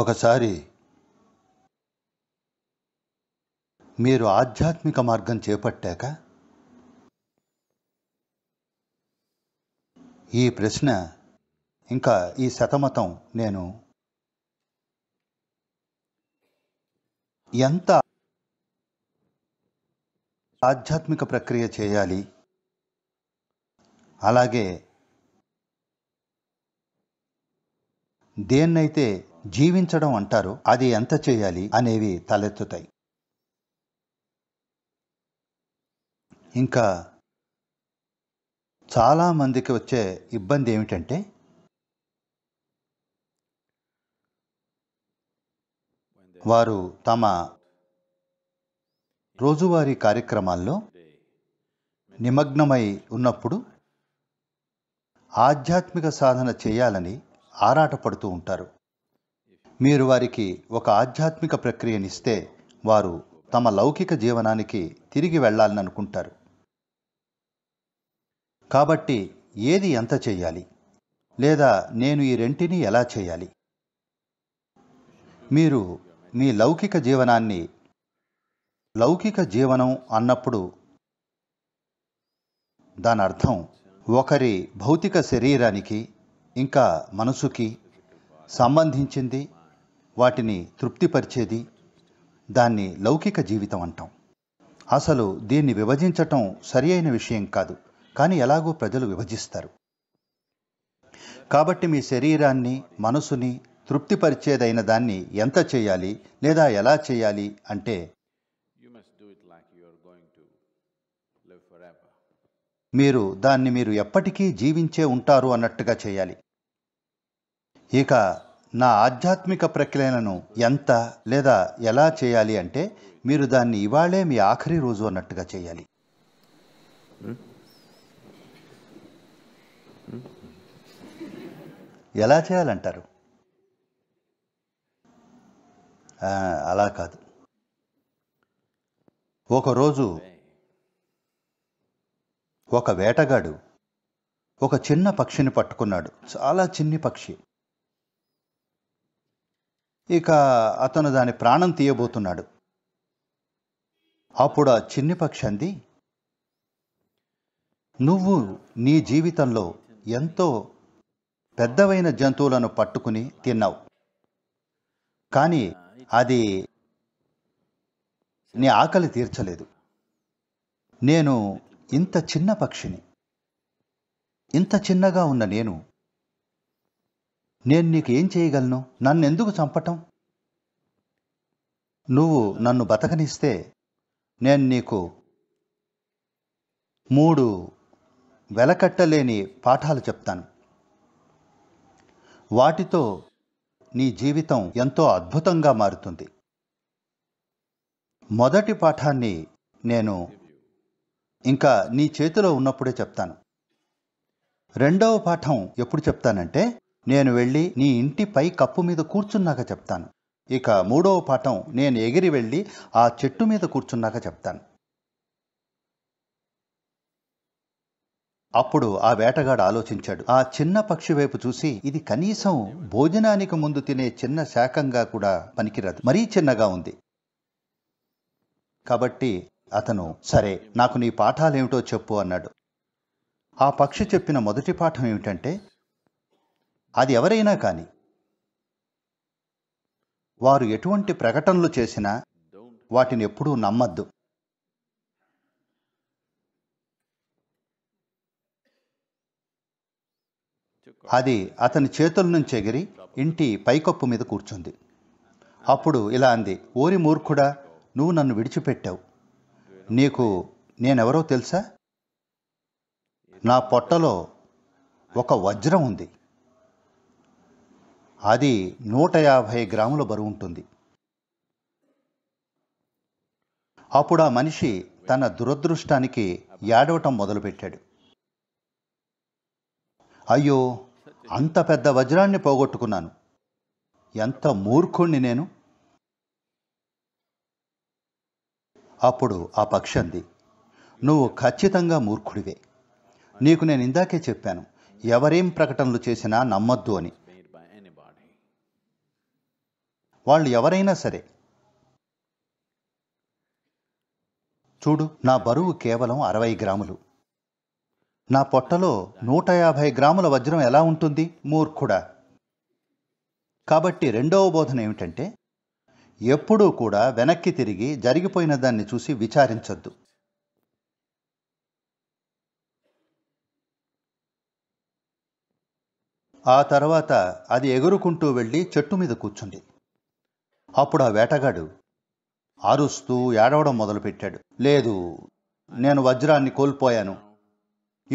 ఒకసారి మీరు ఆధ్యాత్మిక మార్గం చేపట్టాక ఈ ప్రశ్న ఇంకా ఈ శతమతం నేను ఎంత ఆధ్యాత్మిక ప్రక్రియ చేయాలి అలాగే దేన్నైతే జీవించడం అంటారు అది ఎంత చేయాలి అనేవి తలెత్తుతాయి ఇంకా చాలామందికి వచ్చే ఇబ్బంది ఏమిటంటే వారు తమ రోజువారీ కార్యక్రమాల్లో నిమగ్నమై ఉన్నప్పుడు ఆధ్యాత్మిక సాధన చేయాలని ఆరాటపడుతూ ఉంటారు మీరు వారికి ఒక ఆధ్యాత్మిక ప్రక్రియనిస్తే వారు తమ లౌకిక జీవనానికి తిరిగి వెళ్ళాలని అనుకుంటారు కాబట్టి ఏది ఎంత చేయాలి లేదా నేను ఈ రెంటిని ఎలా చేయాలి మీరు మీ లౌకిక జీవనాన్ని లౌకిక జీవనం అన్నప్పుడు దాని అర్థం ఒకరి భౌతిక శరీరానికి ఇంకా మనసుకి సంబంధించింది వాటిని తృప్తిపరిచేది దాన్ని లౌకిక జీవితం అంటాం అసలు దీన్ని విభజించటం సరి అయిన విషయం కాదు కానీ ఎలాగో ప్రజలు విభజిస్తారు కాబట్టి మీ శరీరాన్ని మనసుని తృప్తిపరిచేదైన దాన్ని ఎంత చేయాలి లేదా ఎలా చేయాలి అంటే మీరు దాన్ని మీరు ఎప్పటికీ జీవించే ఉంటారు అన్నట్టుగా చేయాలి ఇక నా ఆధ్యాత్మిక ప్రక్రియలను ఎంత లేదా ఎలా చేయాలి అంటే మీరు దాన్ని ఇవాళే మీ ఆఖరి రోజు అన్నట్టుగా చేయాలి ఎలా చేయాలంటారు అలా కాదు ఒకరోజు ఒక వేటగాడు ఒక చిన్న పక్షిని పట్టుకున్నాడు చాలా చిన్ని పక్షి ఇక అతను దాని ప్రాణం తీయబోతున్నాడు అప్పుడు ఆ చిన్ని పక్షి అంది నువ్వు నీ జీవితంలో ఎంతో పెద్దవైన జంతువులను పట్టుకుని తిన్నావు కానీ అది నీ ఆకలి తీర్చలేదు నేను ఇంత చిన్న పక్షిని ఇంత చిన్నగా ఉన్న నేను నేను నీకు ఏం చేయగలను నన్నెందుకు చంపటం నువ్వు నన్ను బతకనిస్తే నేను నీకు మూడు వెలకట్టలేని పాఠాలు చెప్తాను వాటితో నీ జీవితం ఎంతో అద్భుతంగా మారుతుంది మొదటి పాఠాన్ని నేను ఇంకా నీ చేతిలో ఉన్నప్పుడే చెప్తాను రెండవ పాఠం ఎప్పుడు చెప్తానంటే నేను వెళ్ళి నీ ఇంటిపై కప్పు మీద కూర్చున్నాక చెప్తాను ఇక మూడవ పాఠం నేను ఎగిరి వెళ్ళి ఆ చెట్టు మీద కూర్చున్నాక చెప్తాను అప్పుడు ఆ వేటగాడు ఆలోచించాడు ఆ చిన్న పక్షి వైపు చూసి ఇది కనీసం భోజనానికి ముందు తినే చిన్న శాకంగా కూడా పనికిరాదు మరీ చిన్నగా ఉంది కాబట్టి అతను సరే నాకు నీ పాఠాలేమిటో చెప్పు అన్నాడు ఆ పక్షి చెప్పిన మొదటి పాఠం ఏమిటంటే అది ఎవరైనా కానీ వారు ఎటువంటి ప్రకటనలు చేసినా వాటిని ఎప్పుడూ నమ్మద్దు అది అతని చేతుల నుంచి ఎగిరి ఇంటి పైకప్పు మీద కూర్చుంది అప్పుడు ఇలా అంది ఓరి మూర్ఖుడా నువ్వు నన్ను విడిచిపెట్టావు నీకు నేనెవరో తెలుసా నా పొట్టలో ఒక వజ్రం ఉంది అది నూట యాభై గ్రాముల బరువు ఉంటుంది అప్పుడు ఆ మనిషి తన దురదృష్టానికి ఏడవటం మొదలుపెట్టాడు అయ్యో అంత పెద్ద వజ్రాన్ని పోగొట్టుకున్నాను ఎంత మూర్ఖుణ్ణి నేను అప్పుడు ఆ పక్షి అంది నువ్వు ఖచ్చితంగా మూర్ఖుడివే నీకు నేను ఇందాకే చెప్పాను ఎవరేం ప్రకటనలు చేసినా నమ్మొద్దు అని వాళ్ళు ఎవరైనా సరే చూడు నా బరువు కేవలం అరవై గ్రాములు నా పొట్టలో నూట యాభై గ్రాముల వజ్రం ఎలా ఉంటుంది మూర్ఖుడా కాబట్టి రెండవ బోధన ఏమిటంటే ఎప్పుడూ కూడా వెనక్కి తిరిగి జరిగిపోయిన దాన్ని చూసి విచారించొద్దు ఆ తర్వాత అది ఎగురుకుంటూ వెళ్ళి చెట్టు మీద కూర్చుంది అప్పుడు ఆ వేటగాడు ఆరుస్తూ ఏడవడం మొదలుపెట్టాడు లేదు నేను వజ్రాన్ని కోల్పోయాను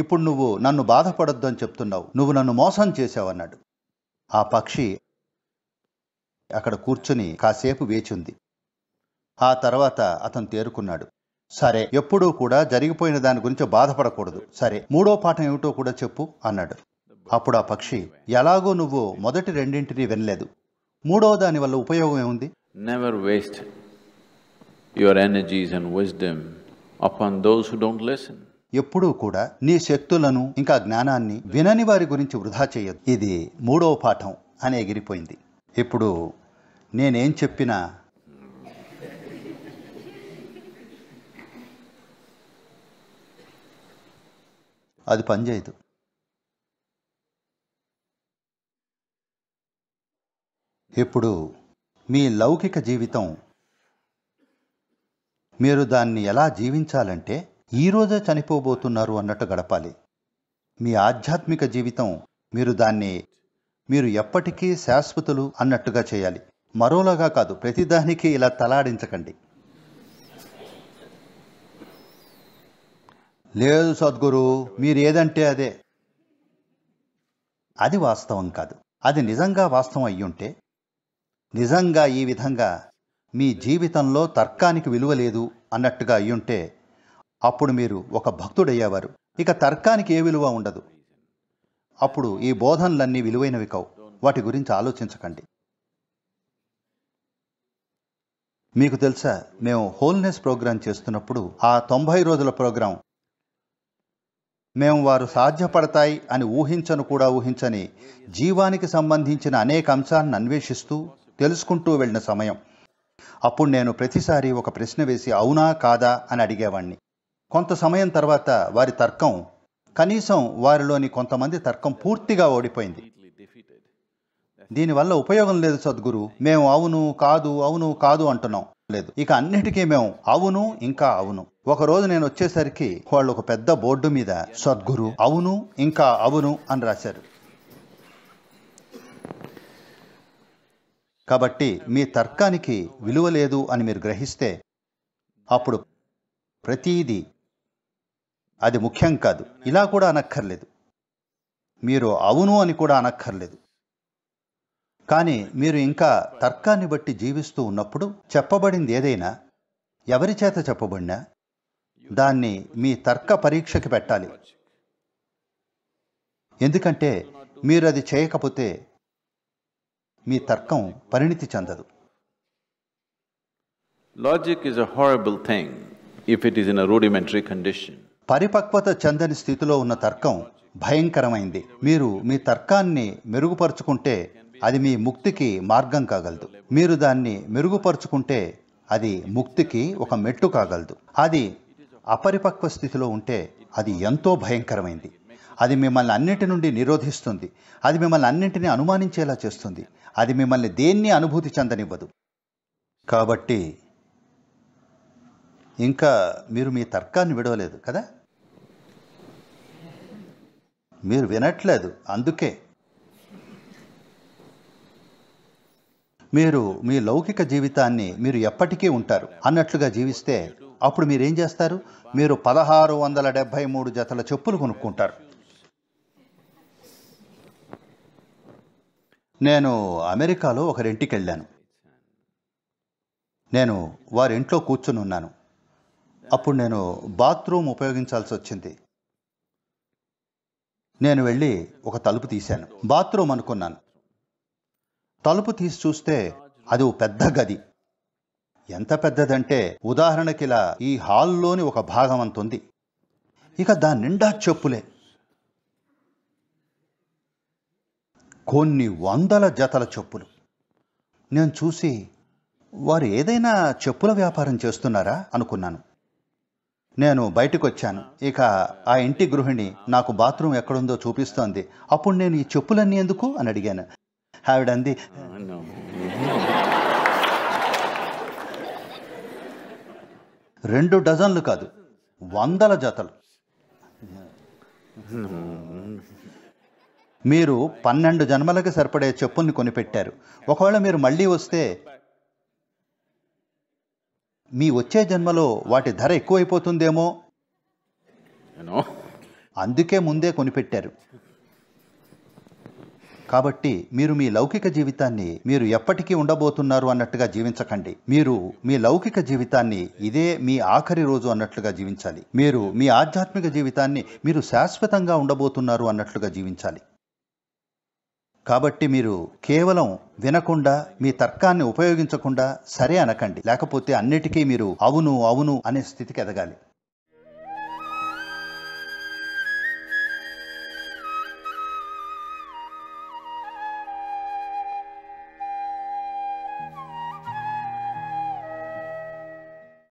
ఇప్పుడు నువ్వు నన్ను బాధపడొద్దు అని చెప్తున్నావు నువ్వు నన్ను మోసం చేసావన్నాడు ఆ పక్షి అక్కడ కూర్చుని కాసేపు వేచింది ఆ తర్వాత అతను తేరుకున్నాడు సరే ఎప్పుడూ కూడా జరిగిపోయిన దాని గురించి బాధపడకూడదు సరే మూడో పాఠం ఏమిటో కూడా చెప్పు అన్నాడు అప్పుడు ఆ పక్షి ఎలాగో నువ్వు మొదటి రెండింటినీ వినలేదు మూడవ దాని వల్ల ఉపయోగం ఏముంది never waste your energies and wisdom upon those who don't listen ఎప్పుడూ కూడా నీ శక్తులను ఇంకా జ్ఞానాన్ని వినని వారి గురించి వృధా చేయదు ఇది మూడవ పాఠం అని ఎగిరిపోయింది ఇప్పుడు నేనేం చెప్పినా అది పనిచేయదు ఇప్పుడు మీ లౌకిక జీవితం మీరు దాన్ని ఎలా జీవించాలంటే ఈరోజే చనిపోబోతున్నారు అన్నట్టు గడపాలి మీ ఆధ్యాత్మిక జీవితం మీరు దాన్ని మీరు ఎప్పటికీ శాశ్వతులు అన్నట్టుగా చేయాలి మరోలాగా కాదు ప్రతిదానికి ఇలా తలాడించకండి లేదు సద్గురు మీరు ఏదంటే అదే అది వాస్తవం కాదు అది నిజంగా వాస్తవం అయ్యుంటే నిజంగా ఈ విధంగా మీ జీవితంలో తర్కానికి విలువ లేదు అన్నట్టుగా అయ్యుంటే అప్పుడు మీరు ఒక భక్తుడయ్యేవారు ఇక తర్కానికి ఏ విలువ ఉండదు అప్పుడు ఈ బోధనలన్నీ విలువైనవి కావు వాటి గురించి ఆలోచించకండి మీకు తెలుసా మేము హోల్నెస్ ప్రోగ్రాం చేస్తున్నప్పుడు ఆ తొంభై రోజుల ప్రోగ్రాం మేము వారు సాధ్యపడతాయి అని ఊహించను కూడా ఊహించని జీవానికి సంబంధించిన అనేక అంశాలను అన్వేషిస్తూ తెలుసుకుంటూ వెళ్ళిన సమయం అప్పుడు నేను ప్రతిసారి ఒక ప్రశ్న వేసి అవునా కాదా అని అడిగేవాణ్ణి కొంత సమయం తర్వాత వారి తర్కం కనీసం వారిలోని కొంతమంది తర్కం పూర్తిగా ఓడిపోయింది దీనివల్ల ఉపయోగం లేదు సద్గురు మేము అవును కాదు అవును కాదు అంటున్నాం లేదు ఇక అన్నిటికీ మేము అవును ఇంకా అవును ఒకరోజు నేను వచ్చేసరికి వాళ్ళు ఒక పెద్ద బోర్డు మీద సద్గురు అవును ఇంకా అవును అని రాశారు కాబట్టి మీ తర్కానికి విలువ లేదు అని మీరు గ్రహిస్తే అప్పుడు ప్రతీది అది ముఖ్యం కాదు ఇలా కూడా అనక్కర్లేదు మీరు అవును అని కూడా అనక్కర్లేదు కానీ మీరు ఇంకా తర్కాన్ని బట్టి జీవిస్తూ ఉన్నప్పుడు చెప్పబడింది ఏదైనా ఎవరి చేత చెప్పబడినా దాన్ని మీ తర్క పరీక్షకి పెట్టాలి ఎందుకంటే మీరు అది చేయకపోతే మీ తర్కం పరిణితి చెందదు logic is a horrible thing if it is in rudimentary condition పరిపక్వత చెందని స్థితిలో ఉన్న తర్కం భయంకరమైంది మీరు మీ తర్కాన్ని మెరుగుపరుచుకుంటే అది మీ ముక్తికి మార్గం కాగలదు మీరు దాన్ని మెరుగుపరుచుకుంటే అది ముక్తికి ఒక మెట్టు కాగలదు అది అపరిపక్వ స్థితిలో ఉంటే అది ఎంతో భయంకరమైంది అది మిమ్మల్ని అన్నింటి నుండి నిరోధిస్తుంది అది మిమ్మల్ని అన్నింటినీ అనుమానించేలా చేస్తుంది అది మిమ్మల్ని దేన్ని అనుభూతి చెందనివ్వదు కాబట్టి ఇంకా మీరు మీ తర్కాన్ని విడవలేదు కదా మీరు వినట్లేదు అందుకే మీరు మీ లౌకిక జీవితాన్ని మీరు ఎప్పటికీ ఉంటారు అన్నట్లుగా జీవిస్తే అప్పుడు మీరేం చేస్తారు మీరు పదహారు వందల డెబ్భై మూడు జతల చెప్పులు కొనుక్కుంటారు నేను అమెరికాలో ఒకరింటికి వెళ్ళాను నేను వారింట్లో కూర్చుని ఉన్నాను అప్పుడు నేను బాత్రూమ్ ఉపయోగించాల్సి వచ్చింది నేను వెళ్ళి ఒక తలుపు తీశాను బాత్రూమ్ అనుకున్నాను తలుపు తీసి చూస్తే అది ఓ పెద్ద గది ఎంత పెద్దదంటే ఉదాహరణకిలా ఈ హాల్లోని ఒక భాగం అంతుంది ఇక దాని నిండా చెప్పులే కొన్ని వందల జతల చెప్పులు నేను చూసి వారు ఏదైనా చెప్పుల వ్యాపారం చేస్తున్నారా అనుకున్నాను నేను బయటకు వచ్చాను ఇక ఆ ఇంటి గృహిణి నాకు బాత్రూమ్ ఎక్కడుందో చూపిస్తోంది అప్పుడు నేను ఈ చెప్పులన్నీ ఎందుకు అని అడిగాను ఆవిడంది రెండు డజన్లు కాదు వందల జతలు మీరు పన్నెండు జన్మలకు సరిపడే చెప్పుల్ని కొనిపెట్టారు ఒకవేళ మీరు మళ్ళీ వస్తే మీ వచ్చే జన్మలో వాటి ధర ఎక్కువైపోతుందేమో అందుకే ముందే కొనిపెట్టారు కాబట్టి మీరు మీ లౌకిక జీవితాన్ని మీరు ఎప్పటికీ ఉండబోతున్నారు అన్నట్టుగా జీవించకండి మీరు మీ లౌకిక జీవితాన్ని ఇదే మీ ఆఖరి రోజు అన్నట్లుగా జీవించాలి మీరు మీ ఆధ్యాత్మిక జీవితాన్ని మీరు శాశ్వతంగా ఉండబోతున్నారు అన్నట్లుగా జీవించాలి కాబట్టి మీరు కేవలం వినకుండా మీ తర్కాన్ని ఉపయోగించకుండా సరే అనకండి లేకపోతే అన్నిటికీ మీరు అవును అవును అనే స్థితికి ఎదగాలి